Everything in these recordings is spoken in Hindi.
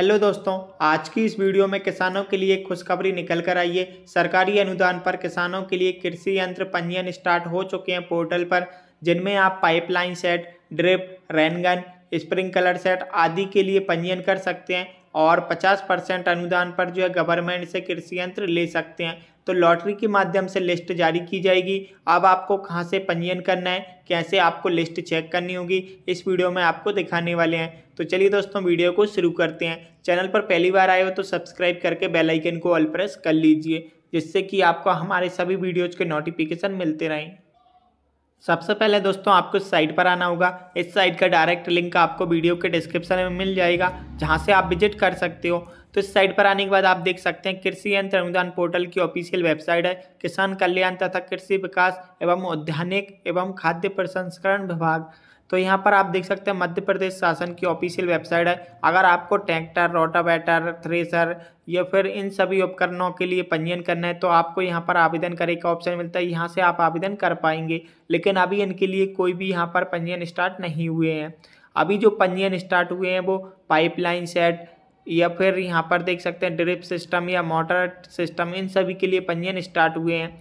हेलो दोस्तों आज की इस वीडियो में किसानों के लिए खुशखबरी निकल कर आई है सरकारी अनुदान पर किसानों के लिए कृषि यंत्र पंजीयन स्टार्ट हो चुके हैं पोर्टल पर जिनमें आप pipeline set drip raingun sprinkler set आदि के लिए पंजीयन कर सकते हैं और 50 परसेंट अनुदान पर जो है गवर्नमेंट से कृषि यंत्र ले सकते हैं तो लॉटरी के माध्यम से लिस्ट जारी की जाएगी अब आपको कहाँ से पंजीयन करना है कैसे आपको लिस्ट चेक करनी होगी इस वीडियो में आपको दिखाने वाले हैं तो चलिए दोस्तों वीडियो को शुरू करते हैं चैनल पर पहली बार आए हो तो सब्सक्राइब करके बेल आइकन को ऑल प्रेस कर लीजिए जिससे कि आपको हमारे सभी वीडियोज़ के नोटिफिकेशन मिलते रहें सबसे पहले दोस्तों आपको इस साइट पर आना होगा इस साइट का डायरेक्ट लिंक आपको वीडियो के डिस्क्रिप्शन में मिल जाएगा जहां से आप विजिट कर सकते हो तो इस साइट पर आने के बाद आप देख सकते हैं कृषि यंत्र अनुदान पोर्टल की ऑफिशियल वेबसाइट है किसान कल्याण तथा कृषि विकास एवं उद्यानिक एवं खाद्य प्रसंस्करण विभाग तो यहाँ पर आप देख सकते हैं मध्य प्रदेश शासन की ऑफिशियल वेबसाइट है अगर आपको ट्रैक्टर रोटावेटर थ्रेसर या फिर इन सभी उपकरणों के लिए पंजीयन करना है तो आपको यहाँ पर आवेदन करे का ऑप्शन मिलता है यहाँ से आप आवेदन कर पाएंगे लेकिन अभी इनके लिए कोई भी यहाँ पर पंजीयन स्टार्ट नहीं हुए हैं अभी जो पंजीयन स्टार्ट हुए हैं वो पाइपलाइन सेट या फिर यहाँ पर देख सकते हैं ड्रिप सिस्टम या मोटर सिस्टम इन सभी के लिए पंजीयन स्टार्ट हुए हैं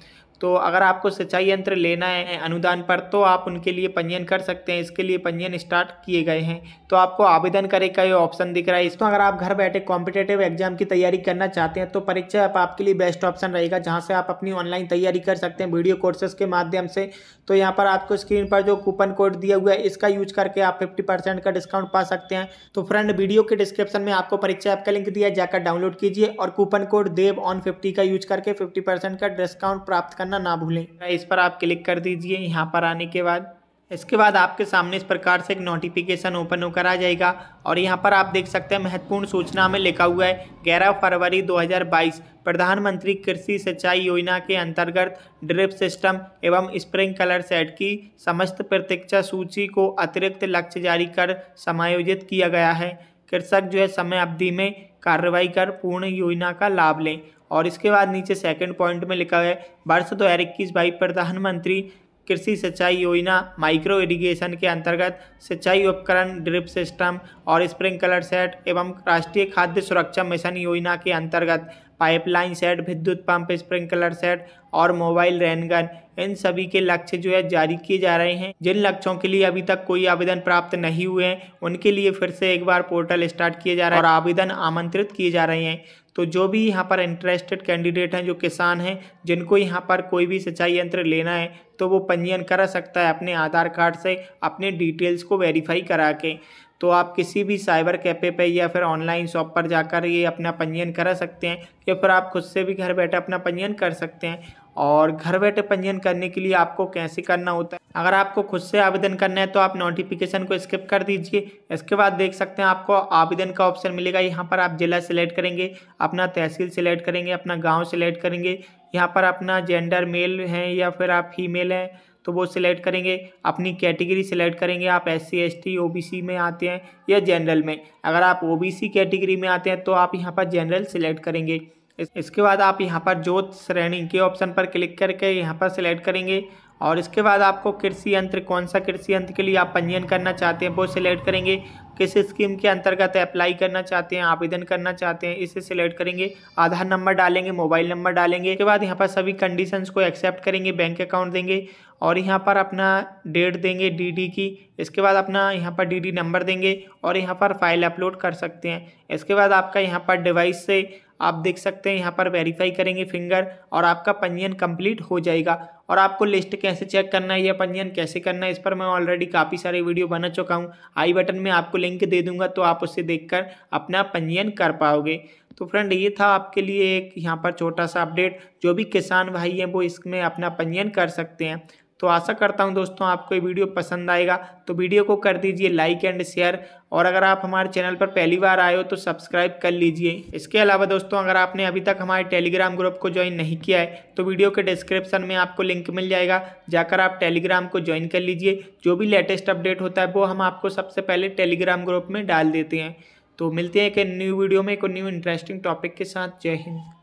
तो अगर आपको सिंचाई यंत्र लेना है अनुदान पर तो आप उनके लिए पंजीयन कर सकते हैं इसके लिए पंजीयन स्टार्ट किए गए हैं तो आपको आवेदन करे का ये ऑप्शन दिख रहा है इसको तो अगर आप घर बैठे कॉम्पिटेटिव एग्जाम की तैयारी करना चाहते हैं तो परीक्षा ऐप आपके लिए बेस्ट ऑप्शन रहेगा जहाँ से आप अपनी ऑनलाइन तैयारी कर सकते हैं वीडियो कोर्सेज के माध्यम से तो यहाँ पर आपको स्क्रीन पर जो कूपन कोड दिया हुआ है इसका यूज करके आप फिफ्टी का डिस्काउंट पा सकते हैं तो फ्रेंड वीडियो के डिस्क्रिप्शन में आपको परीक्षा ऐप का लिंक दिया जाकर डाउनलोड कीजिए और coupon code Dev on fifty का यूज करके फिफ्टी का डिस्काउंट प्राप्त करना करना ना भूलें इस पर आप क्लिक कर दीजिए यहाँ पर आने के बाद इसके बाद आपके सामने इस प्रकार से एक नोटिफिकेशन ओपन होकर आ जाएगा और यहाँ पर आप देख सकते हैं महत्वपूर्ण सूचना में लिखा हुआ है ग्यारह फरवरी 2022 प्रधानमंत्री कृषि सिंचाई योजना के अंतर्गत ड्रिप सिस्टम एवं स्प्रिंग कलर सेट की समस्त प्रतीक्षा सूची को अतिरिक्त लक्ष्य जारी कर समायोजित किया गया है कृषक जो है समय अवधि में कार्रवाई कर पूर्ण योजना का लाभ लें और इसके बाद नीचे सेकंड पॉइंट में लिखा है वर्ष दो हज़ार इक्कीस बाईस प्रधानमंत्री कृषि सिंचाई योजना माइक्रो इरीगेशन के अंतर्गत सिंचाई उपकरण ड्रिप सिस्टम और स्प्रिंकलर सेट एवं राष्ट्रीय खाद्य सुरक्षा मिशन योजना के अंतर्गत पाइपलाइन सेट विद्युत पंप स्प्रिंकलर सेट और मोबाइल रैनगन इन सभी के लक्ष्य जो है जारी किए जा रहे हैं जिन लक्ष्यों के लिए अभी तक कोई आवेदन प्राप्त नहीं हुए हैं उनके लिए फिर से एक बार पोर्टल स्टार्ट किए जा रहा है और आवेदन आमंत्रित किए जा रहे हैं तो जो भी यहाँ पर इंटरेस्टेड कैंडिडेट हैं जो किसान हैं जिनको यहाँ पर कोई भी सिंचाई यंत्र लेना है तो वो पंजीयन करा सकता है अपने आधार कार्ड से अपने डिटेल्स को वेरीफाई करा के तो आप किसी भी साइबर कैफ़े पे या फिर ऑनलाइन शॉप पर जाकर ये अपना पंजीयन करा सकते हैं या फिर आप खुद से भी घर बैठे अपना पंजीयन कर सकते हैं और घर बैठे पंजीयन करने के लिए आपको कैसे करना होता है अगर आपको खुद से आवेदन करना है तो आप नोटिफिकेशन को स्किप कर दीजिए इसके बाद देख सकते हैं आपको आवेदन का ऑप्शन मिलेगा यहाँ पर आप जिला सिलेक्ट करेंगे अपना तहसील सिलेक्ट करेंगे अपना गांव सिलेक्ट करेंगे यहाँ पर अपना जेंडर मेल हैं या फिर आप फीमेल हैं तो वो सिलेक्ट करेंगे अपनी कैटेगरी सिलेक्ट करेंगे आप S C S T O B C में आते हैं या जनरल में अगर आप ओ बी सी कैटेगरी में आते हैं तो आप यहाँ पर जनरल सिलेक्ट करेंगे इस, इसके बाद आप यहाँ पर जोत श्रेणी के ऑप्शन पर क्लिक करके यहाँ पर सिलेक्ट करेंगे और इसके बाद आपको कृषि यंत्र कौन सा कृषि यंत्र के लिए आप पंजीयन करना चाहते हैं वो सिलेक्ट करेंगे किस स्कीम के अंतर्गत अप्लाई करना चाहते हैं आवेदन करना चाहते हैं इसे सिलेक्ट करेंगे आधार नंबर डालेंगे मोबाइल नंबर डालेंगे उसके बाद यहाँ पर सभी कंडीशंस को एक्सेप्ट करेंगे बैंक अकाउंट देंगे और यहाँ पर अपना डेट देंगे डीडी की इसके बाद अपना यहाँ पर डीडी नंबर देंगे और यहाँ पर फाइल अपलोड कर सकते हैं इसके बाद आपका यहाँ पर डिवाइस से आप देख सकते हैं यहाँ पर वेरीफाई करेंगे फिंगर और आपका पंजीयन कंप्लीट हो जाएगा और आपको लिस्ट कैसे चेक करना है या पंजीयन कैसे करना है इस पर मैं ऑलरेडी काफ़ी सारे वीडियो बना चुका हूँ आई बटन में आपको लिंक दे दूंगा तो आप उससे देखकर अपना पंजीयन कर पाओगे तो फ्रेंड ये था आपके लिए एक यहाँ पर छोटा सा अपडेट जो भी किसान भाई हैं वो इसमें अपना पंजीयन कर सकते हैं तो आशा करता हूँ दोस्तों आपको ये वीडियो पसंद आएगा तो वीडियो को कर दीजिए लाइक एंड शेयर और अगर आप हमारे चैनल पर पहली बार आए हो तो सब्सक्राइब कर लीजिए इसके अलावा दोस्तों अगर आपने अभी तक हमारे टेलीग्राम ग्रुप को ज्वाइन नहीं किया है तो वीडियो के डिस्क्रिप्शन में आपको लिंक मिल जाएगा जाकर आप टेलीग्राम को ज्वाइन कर लीजिए जो भी लेटेस्ट अपडेट होता है वो हम आपको सबसे पहले टेलीग्राम ग्रुप में डाल देते हैं तो मिलते हैं एक न्यू वीडियो में एक न्यू इंटरेस्टिंग टॉपिक के साथ जय हिंद